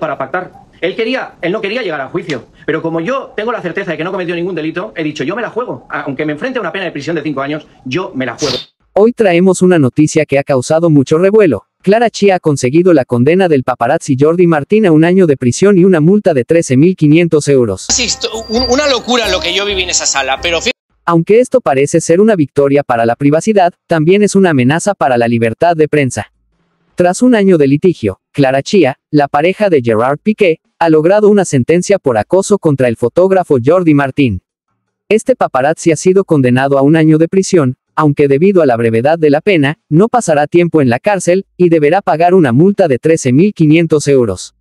para pactar. Él quería, él no quería llegar a juicio, pero como yo tengo la certeza de que no cometió ningún delito, he dicho, yo me la juego, aunque me enfrente a una pena de prisión de cinco años, yo me la juego. Hoy traemos una noticia que ha causado mucho revuelo. Clara Chia ha conseguido la condena del paparazzi Jordi Martín a un año de prisión y una multa de 13.500 euros. una locura lo que yo viví en esa sala, pero... Aunque esto parece ser una victoria para la privacidad, también es una amenaza para la libertad de prensa. Tras un año de litigio, Clara Chia, la pareja de Gerard Piqué, ha logrado una sentencia por acoso contra el fotógrafo Jordi Martín. Este paparazzi ha sido condenado a un año de prisión, aunque debido a la brevedad de la pena, no pasará tiempo en la cárcel, y deberá pagar una multa de 13.500 euros.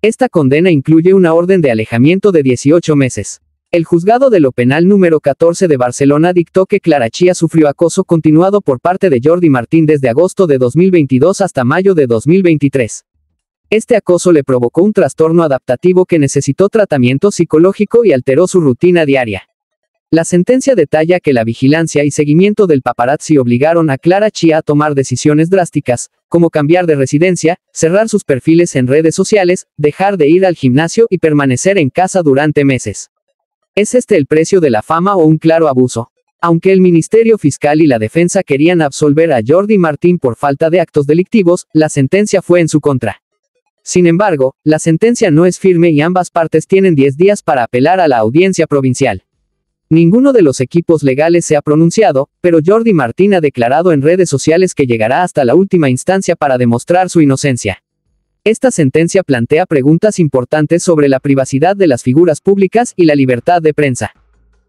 Esta condena incluye una orden de alejamiento de 18 meses. El juzgado de lo penal número 14 de Barcelona dictó que Clara Chía sufrió acoso continuado por parte de Jordi Martín desde agosto de 2022 hasta mayo de 2023. Este acoso le provocó un trastorno adaptativo que necesitó tratamiento psicológico y alteró su rutina diaria. La sentencia detalla que la vigilancia y seguimiento del paparazzi obligaron a Clara Chia a tomar decisiones drásticas, como cambiar de residencia, cerrar sus perfiles en redes sociales, dejar de ir al gimnasio y permanecer en casa durante meses. ¿Es este el precio de la fama o un claro abuso? Aunque el Ministerio Fiscal y la defensa querían absolver a Jordi Martín por falta de actos delictivos, la sentencia fue en su contra. Sin embargo, la sentencia no es firme y ambas partes tienen 10 días para apelar a la audiencia provincial. Ninguno de los equipos legales se ha pronunciado, pero Jordi Martín ha declarado en redes sociales que llegará hasta la última instancia para demostrar su inocencia. Esta sentencia plantea preguntas importantes sobre la privacidad de las figuras públicas y la libertad de prensa.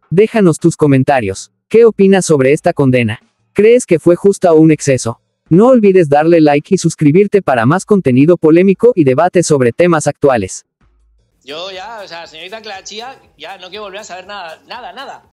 Déjanos tus comentarios. ¿Qué opinas sobre esta condena? ¿Crees que fue justa o un exceso? No olvides darle like y suscribirte para más contenido polémico y debate sobre temas actuales. Yo ya, o sea, señorita Clachía, ya no quiero volver a saber nada, nada, nada.